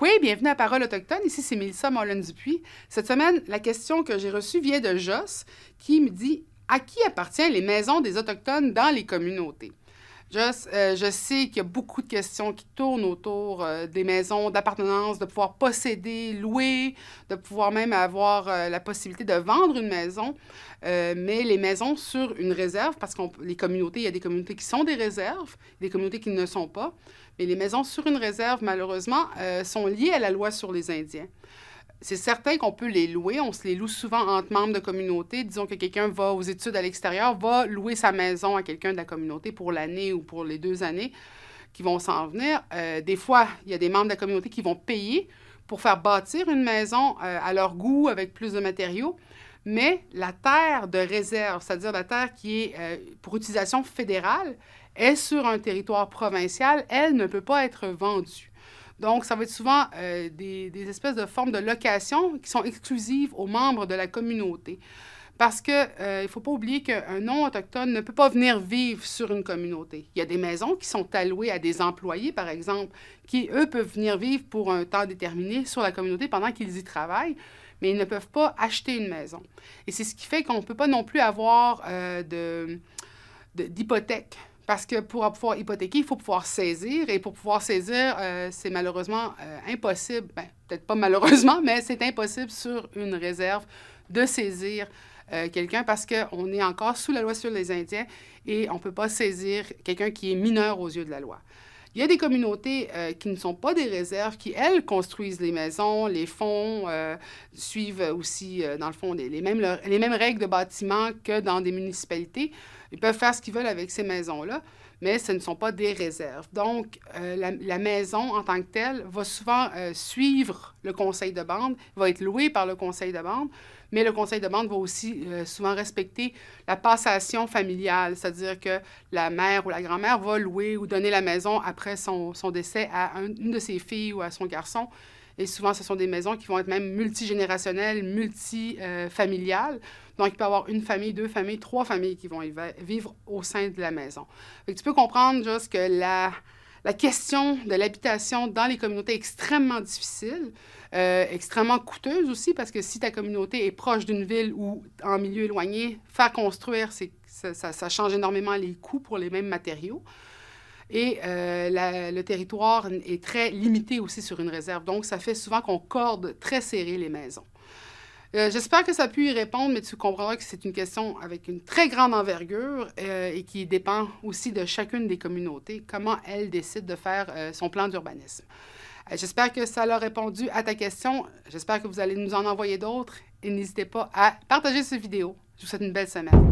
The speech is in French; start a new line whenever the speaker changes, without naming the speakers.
Oui, bienvenue à Parole Autochtone. Ici, c'est Mélissa mollen dupuis Cette semaine, la question que j'ai reçue vient de Joss, qui me dit À qui appartiennent les maisons des Autochtones dans les communautés euh, je sais qu'il y a beaucoup de questions qui tournent autour euh, des maisons d'appartenance, de pouvoir posséder, louer, de pouvoir même avoir euh, la possibilité de vendre une maison, mais les maisons sur une réserve, parce que les communautés, il y a des communautés qui sont des réserves, des communautés qui ne sont pas, mais les maisons sur une réserve, malheureusement, sont liées à la loi sur les Indiens c'est certain qu'on peut les louer. On se les loue souvent entre membres de communauté. Disons que quelqu'un va aux études à l'extérieur, va louer sa maison à quelqu'un de la communauté pour l'année ou pour les deux années qui vont s'en venir. Euh, des fois, il y a des membres de la communauté qui vont payer pour faire bâtir une maison euh, à leur goût avec plus de matériaux. Mais la terre de réserve, c'est-à-dire la terre qui est euh, pour utilisation fédérale, est sur un territoire provincial, elle ne peut pas être vendue. Donc, ça va être souvent euh, des, espèces de formes de location qui sont exclusives aux membres de la communauté. Parce qu'il euh, il ne faut pas oublier qu'un non-autochtone ne peut pas venir vivre sur une communauté. Il y a des maisons qui sont allouées à des employés, par exemple, qui, eux, peuvent venir vivre pour un temps déterminé sur la communauté pendant qu'ils y travaillent mais ils ne peuvent pas acheter une maison. Et c'est ce qui fait qu'on ne peut pas non plus avoir euh, d'hypothèque parce que pour pouvoir hypothéquer, il faut pouvoir saisir. Et pour pouvoir saisir, euh, c'est malheureusement euh, impossible, ben, peut-être pas malheureusement, mais c'est impossible sur une réserve de saisir euh, quelqu'un parce qu'on est encore sous la loi sur les Indiens et on ne peut pas saisir quelqu'un qui est mineur aux yeux de la loi. Il y a des communautés qui ne sont pas des réserves, qui, elles, construisent les maisons, les fonds, suivent aussi, dans le fond, les, mêmes, les mêmes règles de bâtiment que dans des municipalités. Ils peuvent faire ce qu'ils veulent avec ces maisons-là, mais ce ne sont pas des réserves. Donc, euh, la, maison en tant que telle va souvent euh, suivre le conseil de bande, va être louée par le conseil de bande, mais le conseil de bande va aussi euh, souvent respecter la passation familiale, c'est-à-dire que la mère ou la grand-mère va louer ou donner la maison après son, décès à une de ses filles ou à son garçon. Et souvent, ce sont des maisons qui vont être même multigénérationnelles, multifamiliales. Donc, il peut y avoir une famille, deux familles, trois familles qui vont vivre au sein de la maison. tu peux comprendre juste que la, la question de l'habitation dans les communautés est extrêmement difficile, euh, extrêmement coûteuse aussi, parce que si ta communauté est proche d'une ville ou en milieu éloigné, faire construire, ça, change énormément les coûts pour les mêmes matériaux. Et euh, le territoire est très limité aussi sur une réserve. Donc, ça fait souvent qu'on corde très serré les maisons. Euh, j'espère que ça a pu y répondre, mais tu comprendras que c'est une question avec une très grande envergure euh, et qui dépend aussi de chacune des communautés, comment elles décident de faire son plan d'urbanisme. J'espère que ça a répondu à ta question. J'espère que vous allez nous en envoyer d'autres et n'hésitez pas à partager cette vidéo. Je vous souhaite une belle semaine.